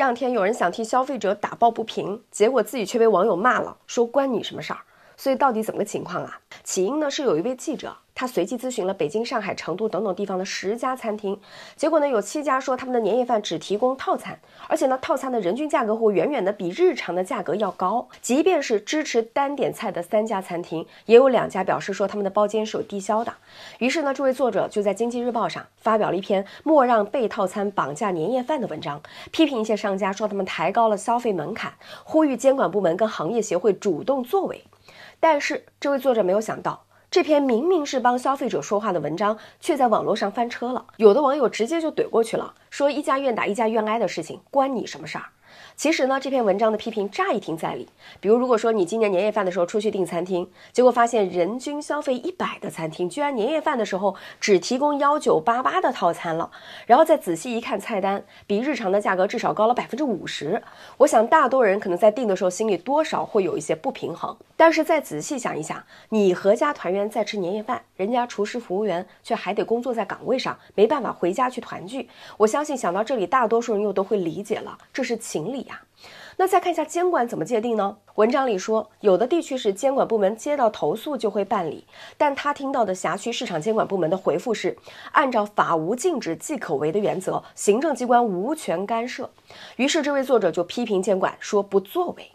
这两天有人想替消费者打抱不平，结果自己却被网友骂了，说关你什么事儿？所以到底怎么个情况啊？起因呢是有一位记者。他随即咨询了北京、上海、成都等等地方的十家餐厅，结果呢，有七家说他们的年夜饭只提供套餐，而且呢，套餐的人均价格会远远的比日常的价格要高。即便是支持单点菜的三家餐厅，也有两家表示说他们的包间是有低消的。于是呢，这位作者就在《经济日报》上发表了一篇《莫让被套餐绑架年夜饭》的文章，批评一些商家说他们抬高了消费门槛，呼吁监管部门跟行业协会主动作为。但是这位作者没有想到。这篇明明是帮消费者说话的文章，却在网络上翻车了。有的网友直接就怼过去了，说“一家愿打一家愿挨”的事情关你什么事儿？其实呢，这篇文章的批评乍一听在理。比如，如果说你今年年夜饭的时候出去订餐厅，结果发现人均消费一百的餐厅，居然年夜饭的时候只提供幺九八八的套餐了。然后再仔细一看菜单，比日常的价格至少高了百分之五十。我想，大多人可能在订的时候心里多少会有一些不平衡。但是再仔细想一想，你阖家团圆在吃年夜饭。人家厨师、服务员却还得工作在岗位上，没办法回家去团聚。我相信想到这里，大多数人又都会理解了，这是情理呀。那再看一下监管怎么界定呢？文章里说，有的地区是监管部门接到投诉就会办理，但他听到的辖区市场监管部门的回复是，按照法无禁止即可为的原则，行政机关无权干涉。于是这位作者就批评监管说不作为，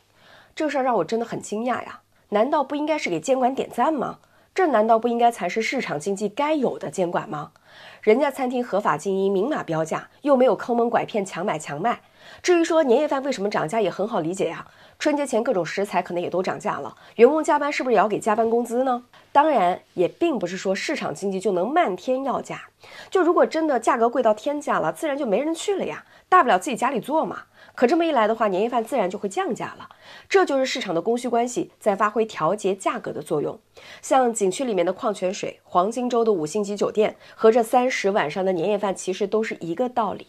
这事儿让我真的很惊讶呀！难道不应该是给监管点赞吗？这难道不应该才是市场经济该有的监管吗？人家餐厅合法经营，明码标价，又没有坑蒙拐骗、强买强卖。至于说年夜饭为什么涨价，也很好理解呀。春节前各种食材可能也都涨价了，员工加班是不是也要给加班工资呢？当然，也并不是说市场经济就能漫天要价。就如果真的价格贵到天价了，自然就没人去了呀。大不了自己家里做嘛。可这么一来的话，年夜饭自然就会降价了。这就是市场的供需关系在发挥调节价格的作用。像景区里面的矿泉水，黄金周的五星级酒店，和这三十晚上的年夜饭其实都是一个道理，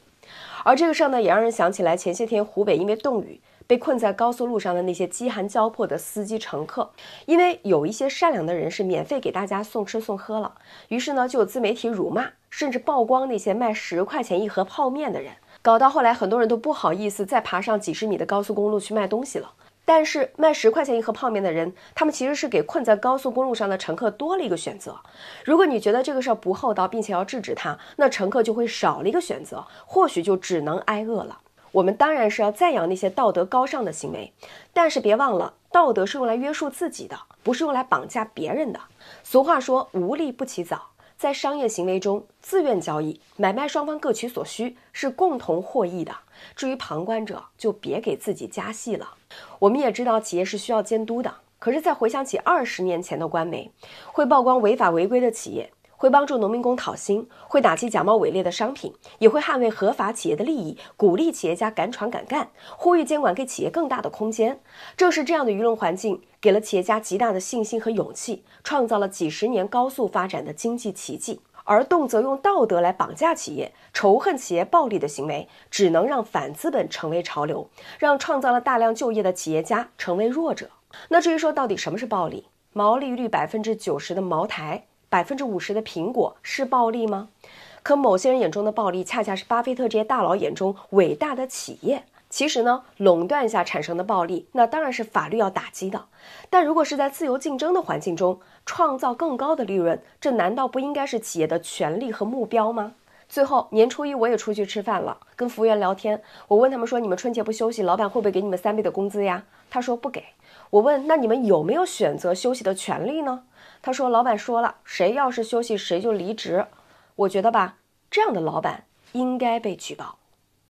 而这个事儿呢，也让人想起来前些天湖北因为冻雨被困在高速路上的那些饥寒交迫的司机乘客，因为有一些善良的人是免费给大家送吃送喝了，于是呢，就有自媒体辱骂甚至曝光那些卖十块钱一盒泡面的人，搞到后来很多人都不好意思再爬上几十米的高速公路去卖东西了。但是卖十块钱一盒泡面的人，他们其实是给困在高速公路上的乘客多了一个选择。如果你觉得这个事儿不厚道，并且要制止他，那乘客就会少了一个选择，或许就只能挨饿了。我们当然是要赞扬那些道德高尚的行为，但是别忘了，道德是用来约束自己的，不是用来绑架别人的。俗话说，无利不起早。在商业行为中，自愿交易，买卖双方各取所需，是共同获益的。至于旁观者，就别给自己加戏了。我们也知道，企业是需要监督的。可是，再回想起二十年前的官媒，会曝光违法违规的企业。会帮助农民工讨薪，会打击假冒伪劣的商品，也会捍卫合法企业的利益，鼓励企业家敢闯敢干，呼吁监管给企业更大的空间。正是这样的舆论环境，给了企业家极大的信心和勇气，创造了几十年高速发展的经济奇迹。而动辄用道德来绑架企业、仇恨企业暴力的行为，只能让反资本成为潮流，让创造了大量就业的企业家成为弱者。那至于说到底什么是暴利？毛利率百分之九十的茅台。百分之五十的苹果是暴利吗？可某些人眼中的暴利，恰恰是巴菲特这些大佬眼中伟大的企业。其实呢，垄断下产生的暴利，那当然是法律要打击的。但如果是在自由竞争的环境中，创造更高的利润，这难道不应该是企业的权利和目标吗？最后年初一我也出去吃饭了，跟服务员聊天，我问他们说：“你们春节不休息，老板会不会给你们三倍的工资呀？”他说不给。我问：“那你们有没有选择休息的权利呢？”他说：“老板说了，谁要是休息，谁就离职。”我觉得吧，这样的老板应该被举报。